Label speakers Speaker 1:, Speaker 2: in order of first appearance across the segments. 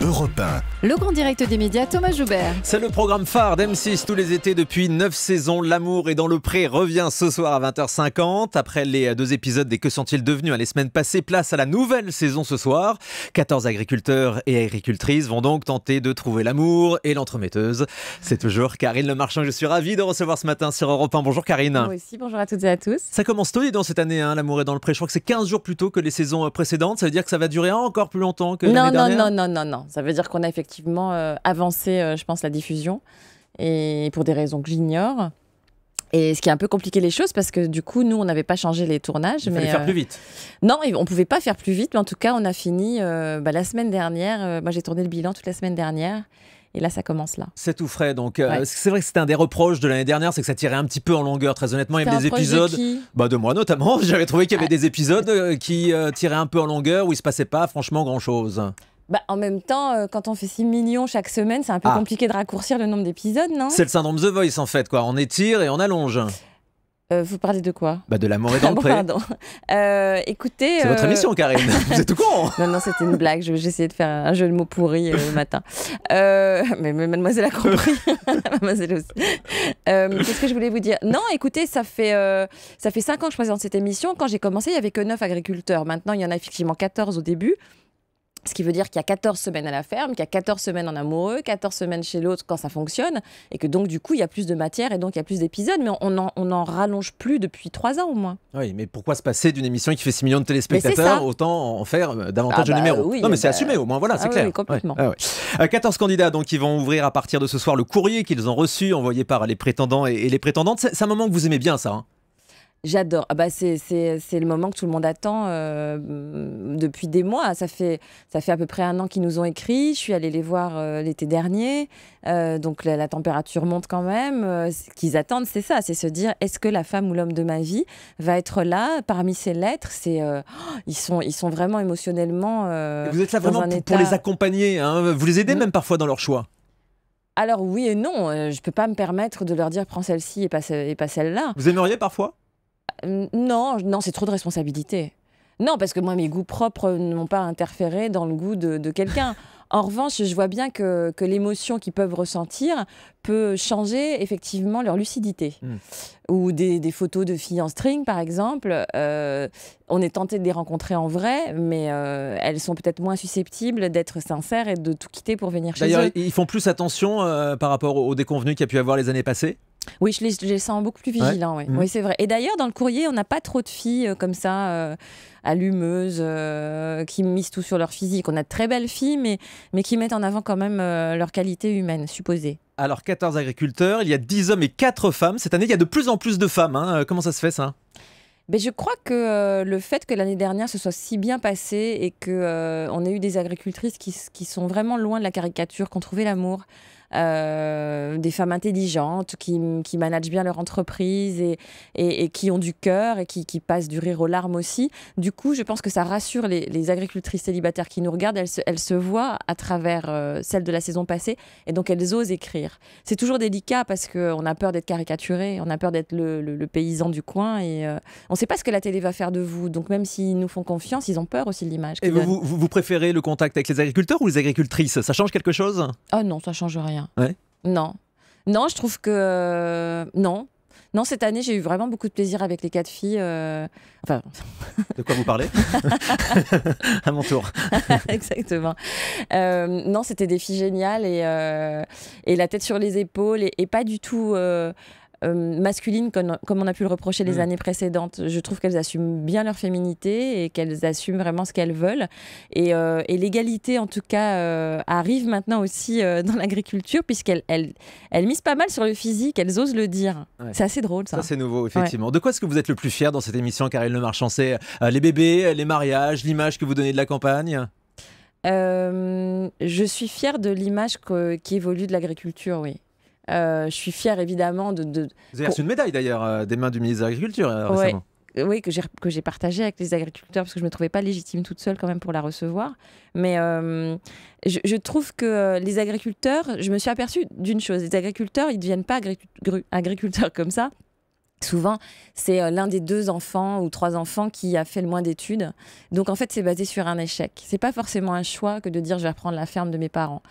Speaker 1: Europain.
Speaker 2: Le grand direct des médias, Thomas Joubert.
Speaker 1: C'est le programme phare d'M6 tous les étés depuis 9 saisons. L'amour est dans le pré revient ce soir à 20h50. Après les deux épisodes des Que sont-ils devenus à les semaines passées, place à la nouvelle saison ce soir. 14 agriculteurs et agricultrices vont donc tenter de trouver l'amour et l'entremetteuse. C'est toujours Karine Le Marchand. Je suis ravi de recevoir ce matin sur Europe Bonjour Karine. Moi
Speaker 2: aussi, bonjour à toutes et à tous.
Speaker 1: Ça commence tôt et dans cette année, hein, l'amour est dans le pré. Je crois que c'est 15 jours plus tôt que les saisons précédentes. Ça veut dire que ça va durer encore plus longtemps que l'année dernière. Non,
Speaker 2: non, non, non, non. Ça veut dire qu'on a effectivement euh, avancé, euh, je pense, la diffusion, et pour des raisons que j'ignore. Et ce qui a un peu compliqué les choses parce que du coup, nous, on n'avait pas changé les tournages. mais faire plus euh, vite. Non, on pouvait pas faire plus vite, mais en tout cas, on a fini bah, la semaine dernière. moi, j'ai tourné le bilan toute la semaine dernière. Et là, ça commence là.
Speaker 1: C'est tout frais. Donc, c'est vrai que c'était un des reproches de l'année dernière, c'est que ça tirait un petit peu en longueur, très honnêtement. Il y avait des épisodes. De, bah, de moi notamment. J'avais trouvé qu'il y avait des épisodes qui tiraient un peu en longueur où il se passait pas franchement grand chose.
Speaker 2: Bah, en même temps, euh, quand on fait 6 millions chaque semaine, c'est un peu ah. compliqué de raccourcir le nombre d'épisodes, non C'est le
Speaker 1: syndrome The Voice en fait, quoi. On étire et on allonge.
Speaker 2: Euh, vous parlez de quoi
Speaker 1: bah, de l'amour et dans pardon.
Speaker 2: Euh, écoutez. C'est votre émission, Karine. Vous êtes tout con. Non, non, c'était une blague. J'essayais de faire un jeu de mots pourri le matin. mais, mademoiselle a compris. mademoiselle aussi. Qu'est-ce que je voulais vous dire Non, écoutez, ça fait, ça fait 5 ans que je présente cette émission. Quand j'ai commencé, il n'y avait que 9 agriculteurs. Maintenant, il y en a effectivement 14 au début. Ce qui veut dire qu'il y a 14 semaines à la ferme, qu'il y a 14 semaines en amoureux, 14 semaines chez l'autre quand ça fonctionne, et que donc du coup il y a plus de matière et donc il y a plus d'épisodes, mais on n'en on en rallonge plus depuis 3 ans au moins.
Speaker 1: Oui, mais pourquoi se passer d'une émission qui fait 6 millions de téléspectateurs, autant en faire euh, davantage ah de bah, numéros Non mais c'est bah, assumé au moins, voilà, ah c'est clair. Oui, complètement. 14 euh, candidats donc qui vont ouvrir à partir de ce soir le courrier qu'ils ont reçu, envoyé par les prétendants et, les prétendantes. C'est un moment que vous aimez bien ça hein
Speaker 2: J'adore. Ah bah c'est le moment que tout le monde attend euh, depuis des mois. Ça fait, ça fait à peu près un an qu'ils nous ont écrit. Je suis allée les voir euh, l'été dernier. Euh, donc la, température monte quand même. ce qu'ils attendent, c'est ça. C'est se dire, est-ce que la femme ou l'homme de ma vie va être là parmi ces lettres C'est oh, ils, sont, ils sont vraiment émotionnellement...
Speaker 1: vous êtes là vraiment pour, les accompagner. Hein? vous les aidez mm. même parfois dans leur choix
Speaker 2: alors oui et non, je ne peux pas me permettre de leur dire prends celle-ci et et pas celle-là.
Speaker 1: Vous aimeriez parfois
Speaker 2: euh, non, non, c'est trop de responsabilité. Non, parce que moi, mes goûts propres n'ont pas interféré dans le goût de, quelqu'un. En revanche, je vois bien que, l'émotion qu'ils peuvent ressentir peut changer effectivement leur lucidité. Hmm. Ou des, photos de filles en string, par exemple. Euh, on est tenté de les rencontrer en vrai, mais euh, elles sont peut-être moins susceptibles d'être sincères et de tout quitter pour venir chez eux. D'ailleurs,
Speaker 1: ils font plus attention par rapport aux déconvenus qu'il y a pu avoir les années passées
Speaker 2: oui, je les, sens beaucoup plus vigilants. Mhm. Oui, c'est vrai. Et d'ailleurs, dans le courrier, on n'a pas trop de filles euh, comme ça, euh, allumeuses, euh, qui misent tout sur leur physique. On a de très belles filles, mais, mais qui mettent en avant quand même leur qualité humaine, supposée.
Speaker 1: Alors, 14 agriculteurs, il y a 10 hommes et 4 femmes. Cette année, il y a de plus en plus de femmes. Hein. Comment ça se fait, ça
Speaker 2: mais ben, je crois que le fait que l'année dernière se soit si bien passé et qu'on on ait eu des agricultrices qui, qui, sont vraiment loin de la caricature, qui ont trouvé l'amour, euh, des femmes intelligentes qui, qui, managent bien leur entreprise et, et, qui ont du cœur et qui, qui, passent du rire aux larmes aussi. Du coup, je pense que ça rassure les, agricultrices célibataires qui nous regardent. Elles se, voient à travers euh, celles celle de la saison passée et donc elles osent écrire. C'est toujours délicat parce qu'on a peur d'être caricaturé, on a peur d'être le, le, paysan du coin et euh, on ne sait pas ce que la télé va faire de vous. Donc même s'ils nous font confiance, ils ont peur aussi de l'image. Et vous,
Speaker 1: vous, vous préférez le contact avec les agriculteurs ou les agricultrices Ça change quelque chose
Speaker 2: Oh non, ça change rien. Non. Non, je trouve que. Euh, non. Non, cette année, j'ai eu vraiment beaucoup de plaisir avec les quatre filles. Euh, enfin...
Speaker 1: De quoi vous parlez À mon tour.
Speaker 2: Exactement. Euh, non, c'était des filles géniales et, la tête sur les épaules et pas du tout euh, masculines comme, comme, on a pu le reprocher les mm. années précédentes. Je trouve qu'elles assument bien leur féminité et qu'elles assument vraiment ce qu'elles veulent. Et, euh, l'égalité, en tout cas, euh, arrive maintenant aussi dans l'agriculture puisqu'elles elles, misent pas mal sur le physique, elles osent le dire. C'est assez drôle ça. Ça c'est
Speaker 1: nouveau, effectivement. De quoi est-ce que vous êtes le plus fier dans cette émission, Karine Le Marchand C'est les bébés, les mariages, l'image que vous donnez de la campagne
Speaker 2: je suis fière de l'image qui évolue de l'agriculture, oui. Euh, je suis fière évidemment de. Vous avez reçu une
Speaker 1: médaille d'ailleurs euh, des mains du ministre de l'Agriculture euh, récemment.
Speaker 2: oui, que j'ai, que partagé avec les agriculteurs parce que je ne me trouvais pas légitime toute seule quand même pour la recevoir. Mais je, trouve que les agriculteurs, je me suis aperçue d'une chose, les agriculteurs, ils ne deviennent pas agriculteurs comme ça. Souvent, c'est l'un des deux enfants ou trois enfants qui a fait le moins d'études. Donc en fait, c'est basé sur un échec. C'est pas forcément un choix que de dire je vais reprendre la ferme de mes parents.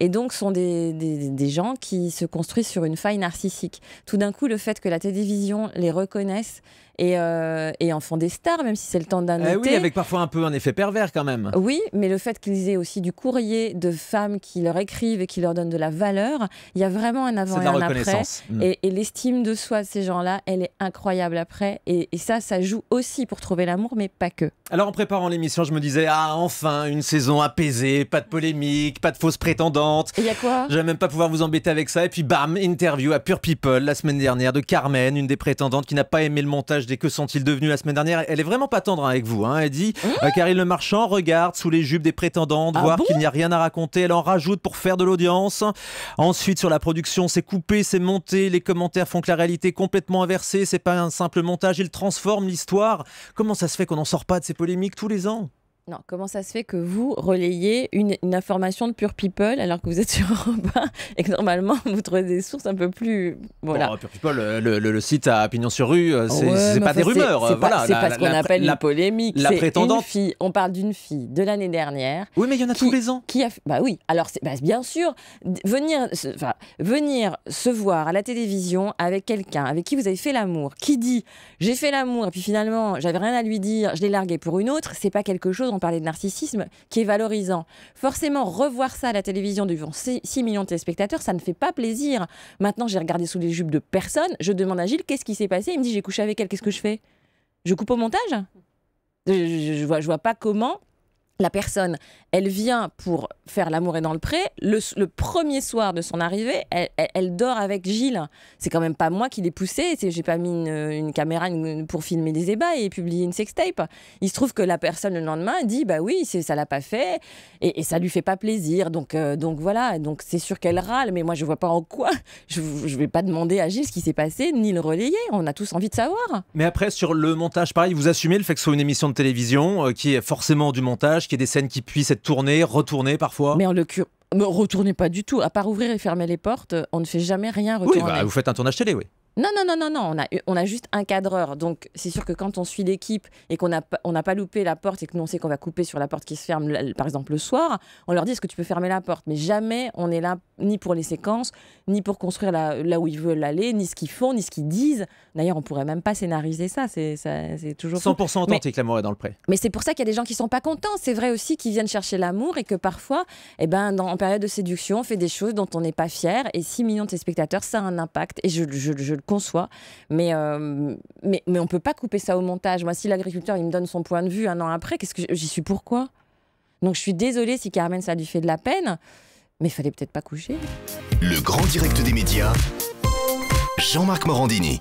Speaker 2: Et donc, sont des, des, gens qui se construisent sur une faille narcissique. Tout d'un coup, le fait que la télévision les reconnaisse et, euh, et, en font des stars, même si c'est le temps d'un eh été, oui, avec
Speaker 1: parfois un peu un effet pervers quand même.
Speaker 2: Oui, mais le fait qu'ils aient aussi du courrier de femmes qui leur écrivent et qui leur donnent de la valeur, il y a vraiment un avant et un après. Mm. Et, et l'estime de soi de ces gens-là, elle est incroyable après. Et, ça, ça joue aussi pour trouver l'amour, mais pas que.
Speaker 1: Alors en préparant l'émission, je me disais, ah enfin, une saison apaisée, pas de polémique, pas de fausses prétendances, il a quoi Je même pas pouvoir vous embêter avec ça. Et puis bam, interview à Pure People la semaine dernière de Carmen, une des prétendantes qui n'a pas aimé le montage des Que sont-ils devenus la semaine dernière. Elle est vraiment pas tendre hein, avec vous. Hein. Elle dit mmh euh, Le Marchand regarde sous les jupes des prétendantes, ah voir qu'il n'y a rien à raconter. Elle en rajoute pour faire de l'audience. Ensuite, sur la production, c'est coupé, c'est monté. Les commentaires font que la réalité est complètement inversée. C'est pas un simple montage. il transforme l'histoire. Comment ça se fait qu'on n'en sort pas de ces polémiques tous les ans
Speaker 2: non, comment ça se fait que vous relayez une, information de Pure People alors que vous êtes sur Europe 1 et que normalement vous trouvez des sources un peu plus.
Speaker 1: Voilà. Pure People, euh, le, site à Pignon sur rue, euh, c'est n'est pas des rumeurs. C'est euh, voilà, pas, ce qu'on appelle la, polémique. La prétendante.
Speaker 2: on parle d'une fille de l'année dernière. Oui, mais il y en a tous les ans. Qui a, bah oui, alors bah, bien sûr, venir, enfin, venir se voir à la télévision avec quelqu'un avec qui vous avez fait l'amour, qui dit j'ai fait l'amour et puis finalement j'avais rien à lui dire, je l'ai largué pour une autre, c'est pas quelque chose parler de narcissisme, qui est valorisant. Forcément, revoir ça à la télévision devant 6 millions de téléspectateurs, ça ne fait pas plaisir. Maintenant, j'ai regardé sous les jupes de personne, je demande à Gilles qu'est-ce qui s'est passé, il me dit j'ai couché avec elle, qu'est-ce que je fais Je coupe au montage je, vois, je vois pas comment la personne, elle vient pour faire l'amour et dans le pré. Le, premier soir de son arrivée, elle, dort avec Gilles. C'est quand même pas moi qui l'ai poussé. poussée. J'ai pas mis une, caméra pour filmer des ébats et publier une sextape. Il se trouve que la personne le lendemain dit bah oui, ça l'a pas fait et, ça lui fait pas plaisir. Donc euh, donc voilà. Donc c'est sûr qu'elle râle, mais moi je vois pas en quoi. Je, vais pas demander à Gilles ce qui s'est passé ni le relayer. On a tous envie de savoir.
Speaker 1: Mais après sur le montage, pareil, vous assumez le fait que ce soit une émission de télévision euh, qui est forcément du montage qu'il y ait des scènes qui puissent être tournées, retournées parfois Mais en l'occurrence.
Speaker 2: Ne retournez pas du tout. À part ouvrir et fermer les portes, on ne fait jamais rien retourner. Bah, vous
Speaker 1: faites un tournage télé, oui.
Speaker 2: Non, non, non, non, non, on a, on a juste un cadreur. Donc, c'est sûr que quand on suit l'équipe et qu'on n'a on a pas loupé la porte et que nous, on sait qu'on va couper sur la porte qui se ferme, par exemple, le soir, on leur dit est-ce que tu peux fermer la porte Mais jamais on est là ni pour les séquences, ni pour construire la, là où ils veulent aller, ni ce qu'ils font, ni ce qu'ils disent. D'ailleurs, on pourrait même pas scénariser ça. C'est toujours. 100% authentique, l'amour est dans le pré. Mais c'est pour ça qu'il y a des gens qui sont pas contents. C'est vrai aussi qu'ils viennent chercher l'amour et que parfois, eh ben, en période de séduction, on fait des choses dont on n'est pas fier. Et 6 millions de spectateurs, ça a un impact. Et je, je, je qu'on soit. Euh, mais, mais, on ne peut pas couper ça au montage. Moi, si l'agriculteur, il me donne son point de vue un an après, qu'est-ce que j'y suis pourquoi Donc, je suis désolée si Carmen, ça lui fait de la peine, mais il fallait peut-être pas coucher.
Speaker 1: Le grand direct des médias, Jean-Marc Morandini.